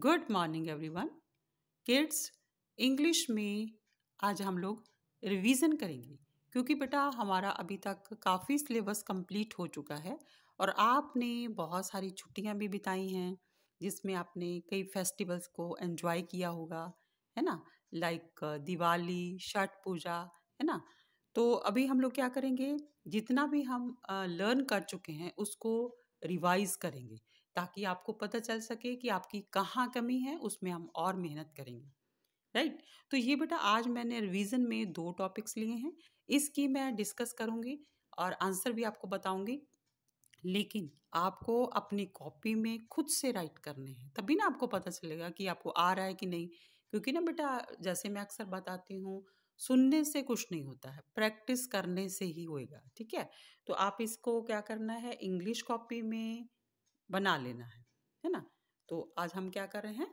Good morning everyone kids English में आज हम लोग रिवीजन करेंगे क्योंकि बेटा हमारा अभी तक काफ़ी सिलेबस कंप्लीट हो चुका है और आपने बहुत सारी छुट्टियां भी बिताई हैं जिसमें आपने कई फेस्टिवल्स को एंजॉय किया होगा है ना लाइक uh, दिवाली छठ पूजा है ना तो अभी हम लोग क्या करेंगे जितना भी हम लर्न uh, कर चुके हैं उसको रिवाइज करेंगे ताकि आपको पता चल सके कि आपकी कहाँ कमी है उसमें हम और मेहनत करेंगे राइट right? तो ये बेटा आज मैंने रिवीजन में दो टॉपिक्स लिए हैं इसकी मैं डिस्कस करूँगी और आंसर भी आपको बताऊँगी लेकिन आपको अपनी कॉपी में खुद से राइट करने हैं तभी ना आपको पता चलेगा कि आपको आ रहा है कि नहीं क्योंकि ना बेटा जैसे मैं अक्सर बताती हूँ सुनने से कुछ नहीं होता है प्रैक्टिस करने से ही होएगा ठीक है तो आप इसको क्या करना है इंग्लिश कॉपी में बना लेना है है ना तो आज हम क्या कर रहे हैं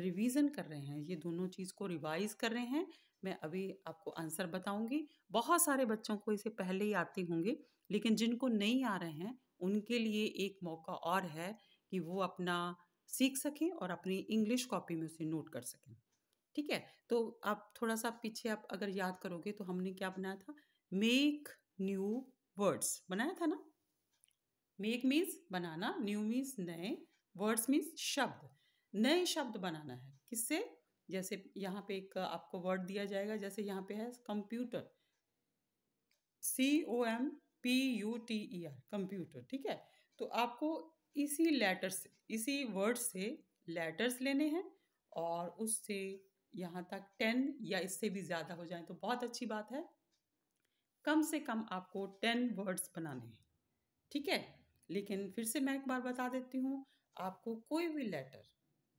रिवीजन कर रहे हैं ये दोनों चीज़ को रिवाइज कर रहे हैं मैं अभी आपको आंसर बताऊंगी बहुत सारे बच्चों को इसे पहले ही आते होंगे लेकिन जिनको नहीं आ रहे हैं उनके लिए एक मौका और है कि वो अपना सीख सकें और अपनी इंग्लिश कॉपी में उसे नोट कर सकें ठीक है तो आप थोड़ा सा पीछे आप अगर याद करोगे तो हमने क्या बनाया था मेक न्यू वर्ड्स बनाया था ना मेक मीन्स बनाना न्यू मीन्स नए वर्ड्स मीन्स शब्द नए शब्द बनाना है किससे जैसे यहाँ पे एक आपको वर्ड दिया जाएगा जैसे यहाँ पे है computer C O M P U T E R computer ठीक है तो आपको इसी लेटर से इसी वर्ड से लेटर्स लेने हैं और उससे यहाँ तक टेन या इससे भी ज़्यादा हो जाए तो बहुत अच्छी बात है कम से कम आपको टेन वर्ड्स बनाने हैं ठीक है लेकिन फिर से मैं एक बार बता देती हूँ आपको कोई भी लेटर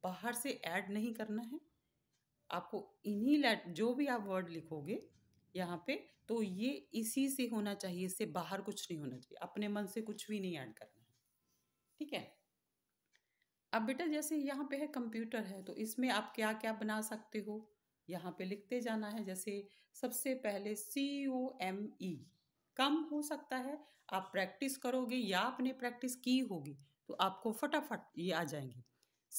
बाहर से ऐड नहीं करना है आपको इन्हीं लेट जो भी आप वर्ड लिखोगे यहाँ पे तो ये इसी से होना चाहिए इससे बाहर कुछ नहीं होना चाहिए अपने मन से कुछ भी नहीं ऐड करना है ठीक है अब बेटा जैसे यहाँ पे है कंप्यूटर है तो इसमें आप क्या क्या बना सकते हो यहाँ पे लिखते जाना है जैसे सबसे पहले सी ओ एम ई कम हो सकता है आप प्रैक्टिस करोगे या आपने प्रैक्टिस की होगी तो आपको फटाफट ये आ जाएंगे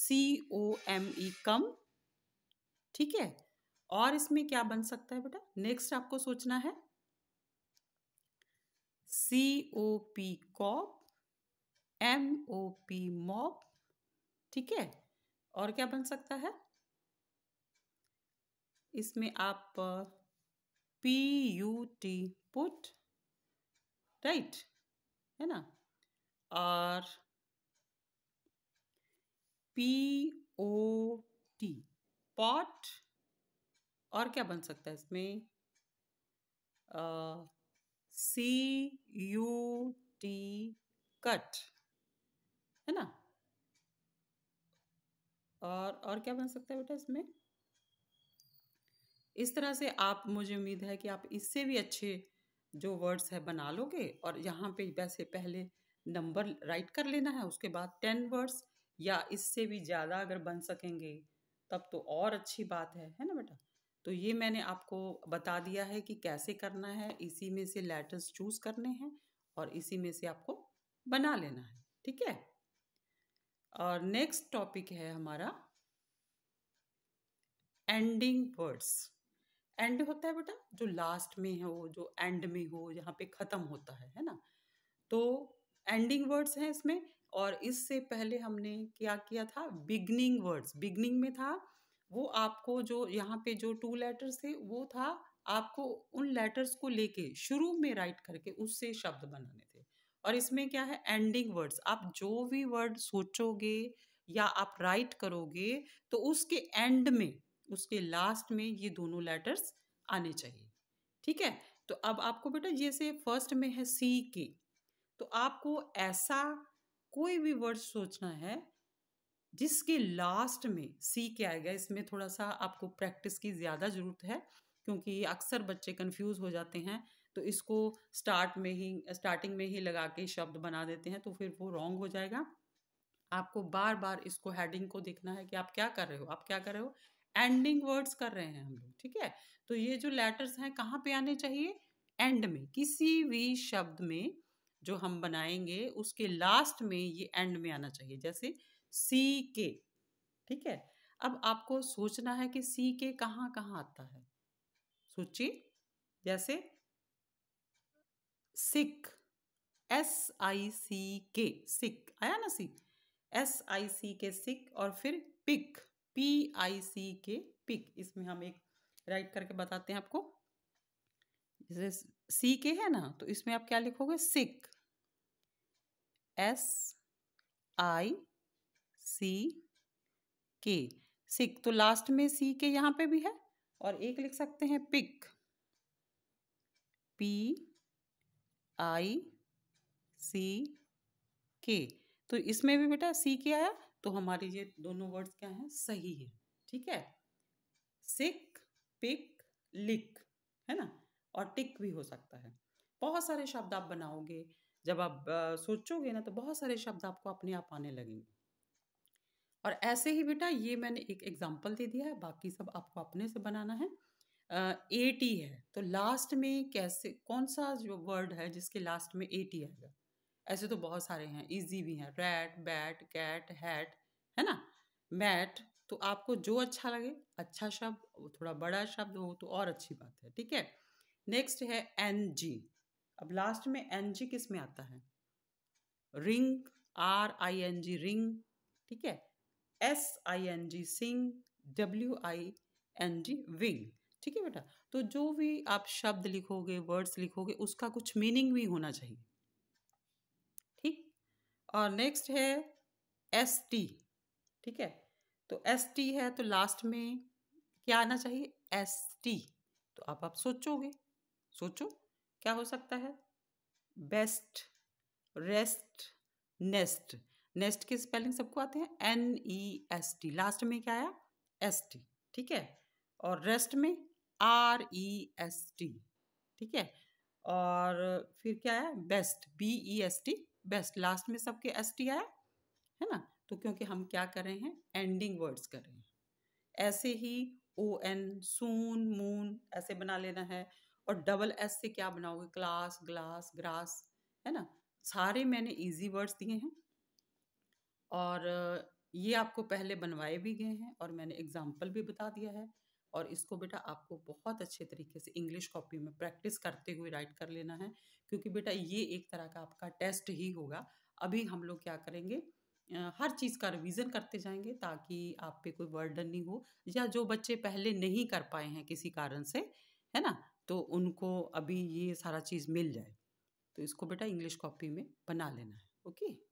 सी ओ एम ई कम ठीक है और इसमें क्या बन सकता है बेटा नेक्स्ट आपको सोचना है C O P cop M O P mop ठीक है और क्या बन सकता है इसमें आप P U T put right है ना R P O T pot और क्या बन सकता है इसमें सी यू टी कट है ना और और क्या बन सकता है बेटा इसमें इस तरह से आप मुझे उम्मीद है कि आप इससे भी अच्छे जो वर्ड्स है बना लोगे और यहाँ पे वैसे पहले नंबर राइट कर लेना है उसके बाद टेन वर्ड्स या इससे भी ज़्यादा अगर बन सकेंगे तब तो और अच्छी बात है है ना बेटा तो ये मैंने आपको बता दिया है कि कैसे करना है इसी में से लेटर्स चूज़ करने हैं और इसी में से आपको बना लेना है ठीक है और नेक्स्ट टॉपिक है हमारा एंडिंग वर्ड्स एंड होता है बेटा जो लास्ट में हो जो एंड में हो जहाँ पे ख़त्म होता है है ना तो एंडिंग वर्ड्स हैं इसमें और इससे पहले हमने क्या किया था बिगनिंग वर्ड्स बिगनिंग में था वो आपको जो यहाँ पे जो टू लेटर्स थे वो था आपको उन लेटर्स को लेके शुरू में राइट करके उससे शब्द बनाने थे और इसमें क्या है एंडिंग वर्ड्स आप जो भी वर्ड सोचोगे या आप राइट करोगे तो उसके एंड में उसके लास्ट में ये दोनों लेटर्स आने चाहिए ठीक है तो अब आपको बेटा जैसे फर्स्ट में है सी के तो आपको ऐसा कोई भी वर्ड सोचना है जिसके लास्ट में सी के आएगा इसमें थोड़ा सा आपको प्रैक्टिस की ज़्यादा ज़रूरत है क्योंकि अक्सर बच्चे कंफ्यूज हो जाते हैं तो इसको स्टार्ट में ही स्टार्टिंग में ही लगा के शब्द बना देते हैं तो फिर वो रॉन्ग हो जाएगा आपको बार बार इसको हेडिंग को देखना है कि आप क्या कर रहे हो आप क्या कर रहे हो एंडिंग वर्ड्स कर रहे हैं हम लोग ठीक है तो ये जो लेटर्स हैं कहाँ पे आने चाहिए एंड में किसी भी शब्द में जो हम बनाएंगे उसके लास्ट में ये एंड में आना चाहिए जैसे सी के ठीक है अब आपको सोचना है कि सी के कहाँ कहाँ आता है सोचिए जैसे सिक एस आई सी के सिक आया ना सी एस आई सी के सिक और फिर पिक पी आई सी के पिक इसमें हम एक राइट करके बताते हैं आपको जैसे सी के है ना तो इसमें आप क्या लिखोगे सिक एस आई सी के सिक तो लास्ट में सी के यहां पे भी है और एक लिख सकते हैं पिक पी आई सी के तो इसमें भी बेटा सी क्या आया तो हमारे ये दोनों वर्ड्स क्या हैं सही है ठीक है सिक पिक लिक है ना और टिक भी हो सकता है बहुत सारे शब्द आप बनाओगे जब आप सोचोगे ना तो बहुत सारे शब्द आपको अपने आप आने लगेंगे और ऐसे ही बेटा ये मैंने एक एग्जाम्पल दे दिया है बाकी सब आपको अपने से बनाना है ए टी है तो लास्ट में कैसे कौन सा जो वर्ड है जिसके लास्ट में ए टी आएगा ऐसे तो बहुत सारे हैं इजी भी हैं रैट बैट कैट हैट है ना मैट तो आपको जो अच्छा लगे अच्छा शब्द थोड़ा बड़ा शब्द हो तो और अच्छी बात है ठीक है नेक्स्ट है एन जी अब लास्ट में एन जी किस में आता है ring R I N G ring ठीक है S I N G sing W I N G wing ठीक है बेटा तो जो भी आप शब्द लिखोगे वर्ड्स लिखोगे उसका कुछ मीनिंग भी होना चाहिए और नेक्स्ट है एस टी ठीक है तो एस टी है तो लास्ट में क्या आना चाहिए एस टी तो आप आप सोचोगे सोचो क्या हो सकता है बेस्ट रेस्ट नेस्ट नेस्ट के स्पेलिंग सबको आते हैं N E S T last में क्या आया एस टी ठीक है और रेस्ट में आर ई एस टी ठीक है और फिर क्या है best B E S T best last में सबके एस टी आया है ना तो क्योंकि हम क्या कर रहे हैं एंडिंग वर्ड्स कर रहे हैं ऐसे ही ओ एन सून मून ऐसे बना लेना है और डबल एस से क्या बनाओगे क्लास ग्लास ग्रास है ना सारे मैंने इजी वर्ड्स दिए हैं और ये आपको पहले बनवाए भी गए हैं और मैंने एग्जाम्पल भी बता दिया है और इसको बेटा आपको बहुत अच्छे तरीके से इंग्लिश कॉपी में प्रैक्टिस करते हुए राइट कर लेना है क्योंकि बेटा ये एक तरह का आपका टेस्ट ही होगा अभी हम लोग क्या करेंगे हर चीज़ का रिवीजन करते जाएंगे ताकि आप पे कोई बर्डन नहीं हो या जो बच्चे पहले नहीं कर पाए हैं किसी कारण से है ना तो उनको अभी ये सारा चीज़ मिल जाए तो इसको बेटा इंग्लिश कॉपी में बना लेना है ओके